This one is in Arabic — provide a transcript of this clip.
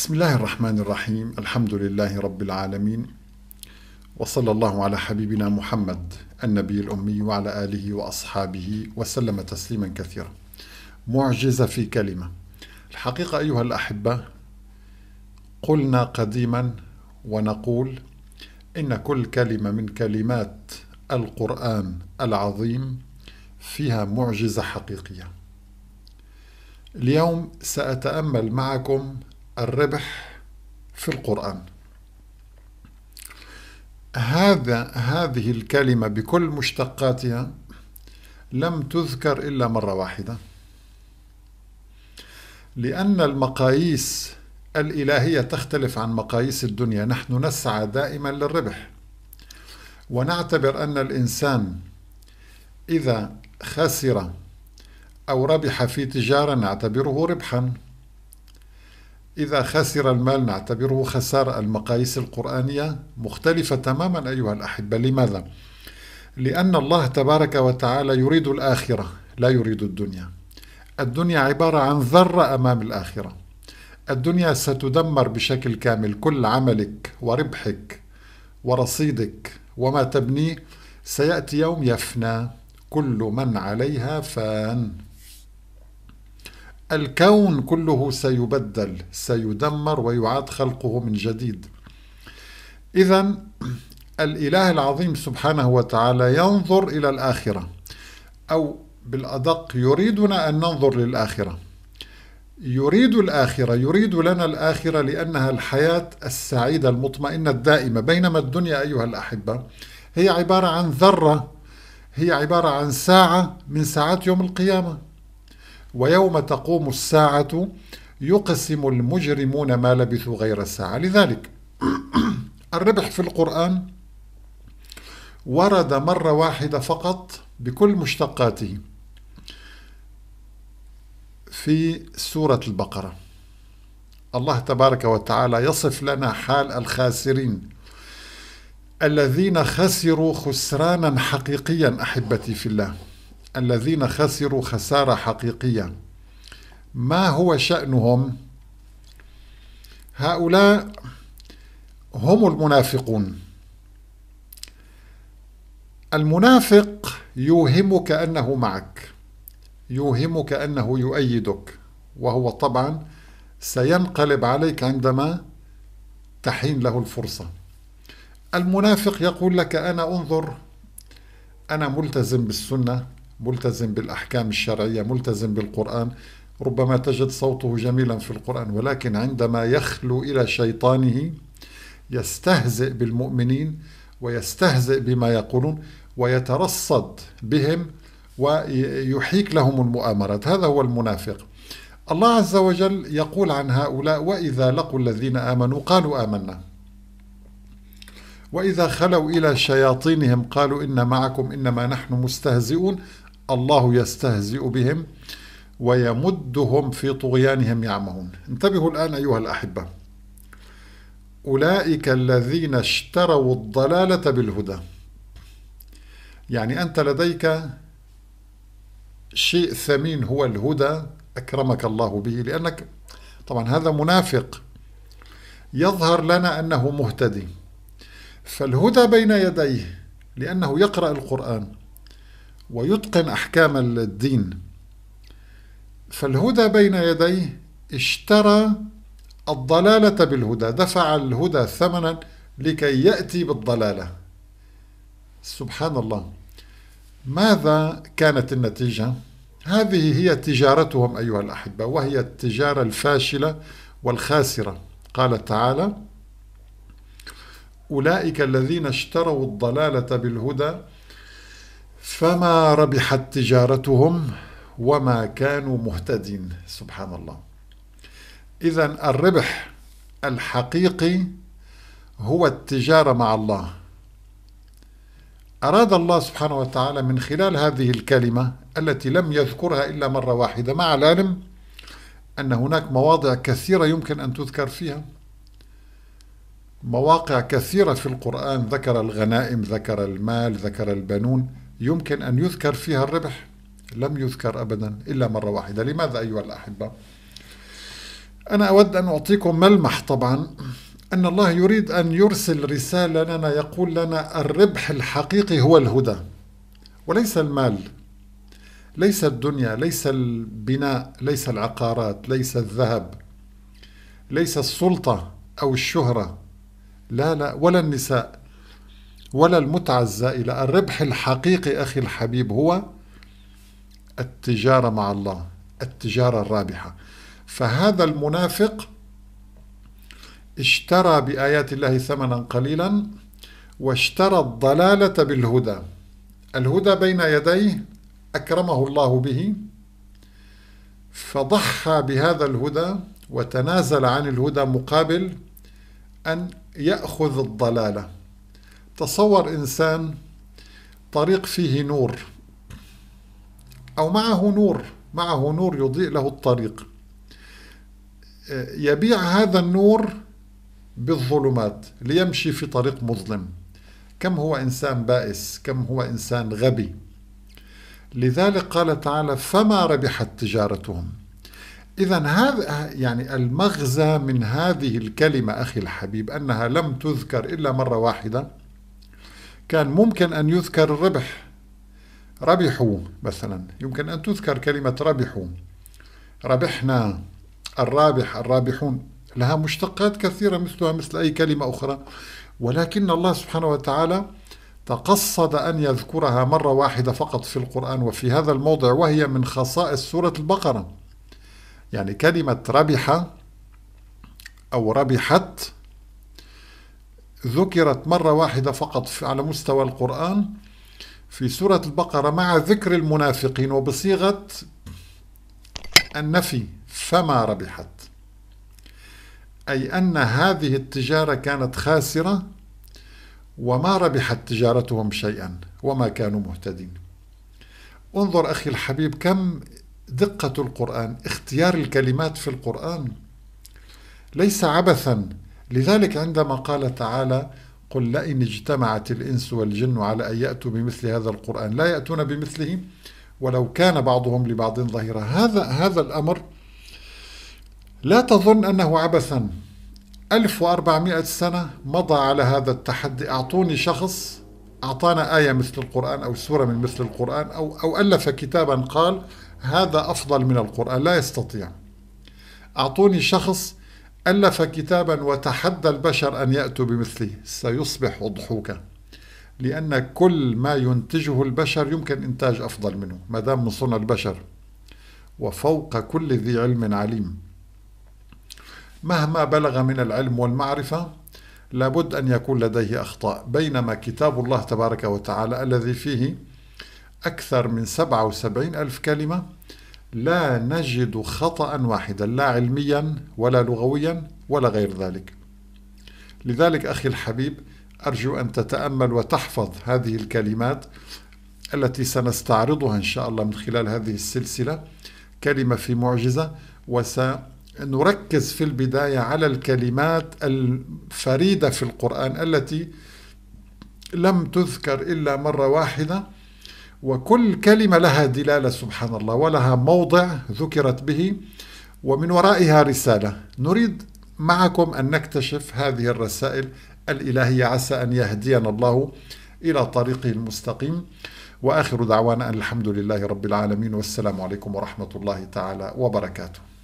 بسم الله الرحمن الرحيم الحمد لله رب العالمين وصلى الله على حبيبنا محمد النبي الأمي وعلى آله وأصحابه وسلم تسليما كثيرا معجزة في كلمة الحقيقة أيها الأحبة قلنا قديما ونقول إن كل كلمة من كلمات القرآن العظيم فيها معجزة حقيقية اليوم سأتأمل معكم الربح في القرآن هذا هذه الكلمة بكل مشتقاتها لم تذكر إلا مرة واحدة لأن المقاييس الإلهية تختلف عن مقاييس الدنيا نحن نسعى دائما للربح ونعتبر أن الإنسان إذا خسر أو ربح في تجارة نعتبره ربحاً إذا خسر المال نعتبره خسارة المقاييس القرآنية مختلفة تماما أيها الأحبة لماذا؟ لأن الله تبارك وتعالى يريد الآخرة لا يريد الدنيا الدنيا عبارة عن ذرة أمام الآخرة الدنيا ستدمر بشكل كامل كل عملك وربحك ورصيدك وما تبنيه سيأتي يوم يفنى كل من عليها فان الكون كله سيبدل سيدمر ويعاد خلقه من جديد إذا الإله العظيم سبحانه وتعالى ينظر إلى الآخرة أو بالأدق يريدنا أن ننظر للآخرة يريد الآخرة يريد لنا الآخرة لأنها الحياة السعيدة المطمئنة الدائمة بينما الدنيا أيها الأحبة هي عبارة عن ذرة هي عبارة عن ساعة من ساعات يوم القيامة ويوم تقوم الساعة يقسم المجرمون ما لبثوا غير الساعة لذلك الربح في القرآن ورد مرة واحدة فقط بكل مشتقاته في سورة البقرة الله تبارك وتعالى يصف لنا حال الخاسرين الذين خسروا خسرانا حقيقيا أحبتي في الله الذين خسروا خسارة حقيقية ما هو شأنهم؟ هؤلاء هم المنافقون المنافق يوهمك أنه معك يوهمك أنه يؤيدك وهو طبعا سينقلب عليك عندما تحين له الفرصة المنافق يقول لك أنا أنظر أنا ملتزم بالسنة ملتزم بالأحكام الشرعية ملتزم بالقرآن ربما تجد صوته جميلا في القرآن ولكن عندما يخلو إلى شيطانه يستهزئ بالمؤمنين ويستهزئ بما يقولون ويترصد بهم ويحيك لهم المؤامرات هذا هو المنافق الله عز وجل يقول عن هؤلاء وإذا لقوا الذين آمنوا قالوا آمنا وإذا خلوا إلى شياطينهم قالوا إن معكم إنما نحن مستهزئون الله يستهزئ بهم ويمدهم في طغيانهم يعمهون انتبهوا الآن أيها الأحبة أولئك الذين اشتروا الضلالة بالهدى يعني أنت لديك شيء ثمين هو الهدى أكرمك الله به لأنك طبعا هذا منافق يظهر لنا أنه مهتدي فالهدى بين يديه لأنه يقرأ القرآن ويتقن أحكام الدين فالهدى بين يديه اشترى الضلالة بالهدى دفع الهدى ثمنا لكي يأتي بالضلالة سبحان الله ماذا كانت النتيجة؟ هذه هي تجارتهم أيها الأحبة وهي التجارة الفاشلة والخاسرة قال تعالى أولئك الذين اشتروا الضلالة بالهدى فما ربحت تجارتهم وما كانوا مهتدين سبحان الله إذا الربح الحقيقي هو التجارة مع الله أراد الله سبحانه وتعالى من خلال هذه الكلمة التي لم يذكرها إلا مرة واحدة مع العلم أن هناك مواضع كثيرة يمكن أن تذكر فيها مواقع كثيرة في القرآن ذكر الغنائم ذكر المال ذكر البنون يمكن أن يذكر فيها الربح لم يذكر أبدا إلا مرة واحدة لماذا أيها الأحبة؟ أنا أود أن أعطيكم ملمح طبعا أن الله يريد أن يرسل رسالة لنا يقول لنا الربح الحقيقي هو الهدى وليس المال ليس الدنيا ليس البناء ليس العقارات ليس الذهب ليس السلطة أو الشهرة لا لا ولا النساء ولا المتعة الزائلة الربح الحقيقي أخي الحبيب هو التجارة مع الله التجارة الرابحة فهذا المنافق اشترى بآيات الله ثمنا قليلا واشترى الضلالة بالهدى الهدى بين يديه أكرمه الله به فضحى بهذا الهدى وتنازل عن الهدى مقابل أن يأخذ الضلاله تصور إنسان طريق فيه نور أو معه نور معه نور يضيء له الطريق يبيع هذا النور بالظلمات ليمشي في طريق مظلم كم هو إنسان بائس كم هو إنسان غبي لذلك قال تعالى فما ربحت تجارتهم إذا هذا يعني المغزى من هذه الكلمة أخي الحبيب أنها لم تذكر إلا مرة واحدة كان ممكن أن يذكر الربح ربحوا مثلا يمكن أن تذكر كلمة ربحوا ربحنا الرابح الرابحون لها مشتقات كثيرة مثلها مثل أي كلمة أخرى ولكن الله سبحانه وتعالى تقصد أن يذكرها مرة واحدة فقط في القرآن وفي هذا الموضع وهي من خصائص سورة البقرة يعني كلمة ربح أو ربحت ذكرت مرة واحدة فقط على مستوى القرآن في سورة البقرة مع ذكر المنافقين وبصيغة النفي فما ربحت أي أن هذه التجارة كانت خاسرة وما ربحت تجارتهم شيئا وما كانوا مهتدين انظر أخي الحبيب كم دقة القرآن اختيار الكلمات في القرآن ليس عبثا لذلك عندما قال تعالى قل لئن اجتمعت الإنس والجن على أن يأتوا بمثل هذا القرآن لا يأتون بمثله ولو كان بعضهم لبعض ظهيرا هذا هذا الأمر لا تظن أنه عبثا 1400 سنة مضى على هذا التحدي أعطوني شخص أعطانا آية مثل القرآن أو سورة من مثل القرآن أو, أو ألف كتابا قال هذا أفضل من القرآن لا يستطيع أعطوني شخص ألف كتابا وتحدى البشر أن يأتوا بمثله سيصبح ضحوكا لأن كل ما ينتجه البشر يمكن إنتاج أفضل منه ما دام من صنع البشر وفوق كل ذي علم عليم مهما بلغ من العلم والمعرفة لابد أن يكون لديه أخطاء بينما كتاب الله تبارك وتعالى الذي فيه أكثر من 77 ألف كلمة لا نجد خطأ واحدا لا علميا ولا لغويا ولا غير ذلك لذلك أخي الحبيب أرجو أن تتأمل وتحفظ هذه الكلمات التي سنستعرضها إن شاء الله من خلال هذه السلسلة كلمة في معجزة وسنركز في البداية على الكلمات الفريدة في القرآن التي لم تذكر إلا مرة واحدة وكل كلمة لها دلالة سبحان الله ولها موضع ذكرت به ومن ورائها رسالة نريد معكم أن نكتشف هذه الرسائل الإلهية عسى أن يهدينا الله إلى طريقه المستقيم وآخر دعوانا أن الحمد لله رب العالمين والسلام عليكم ورحمة الله تعالى وبركاته